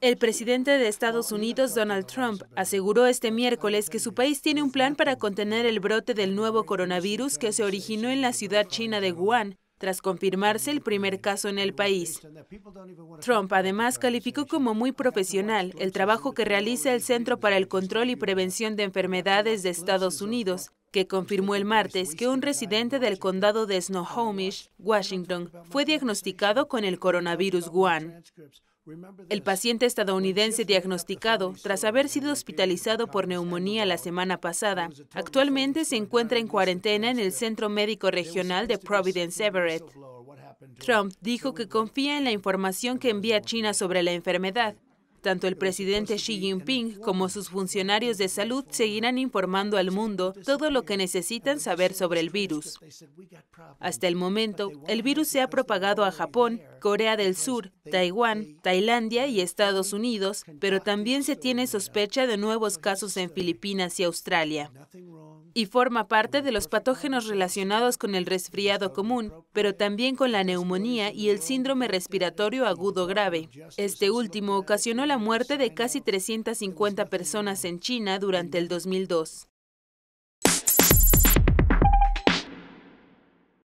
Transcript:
El presidente de Estados Unidos, Donald Trump, aseguró este miércoles que su país tiene un plan para contener el brote del nuevo coronavirus que se originó en la ciudad china de Wuhan, tras confirmarse el primer caso en el país. Trump además calificó como muy profesional el trabajo que realiza el Centro para el Control y Prevención de Enfermedades de Estados Unidos que confirmó el martes que un residente del condado de Snohomish, Washington, fue diagnosticado con el coronavirus Wuhan. El paciente estadounidense diagnosticado tras haber sido hospitalizado por neumonía la semana pasada actualmente se encuentra en cuarentena en el Centro Médico Regional de Providence Everett. Trump dijo que confía en la información que envía China sobre la enfermedad tanto el presidente Xi Jinping como sus funcionarios de salud seguirán informando al mundo todo lo que necesitan saber sobre el virus. Hasta el momento, el virus se ha propagado a Japón Corea del Sur, Taiwán, Tailandia y Estados Unidos, pero también se tiene sospecha de nuevos casos en Filipinas y Australia. Y forma parte de los patógenos relacionados con el resfriado común, pero también con la neumonía y el síndrome respiratorio agudo grave. Este último ocasionó la muerte de casi 350 personas en China durante el 2002.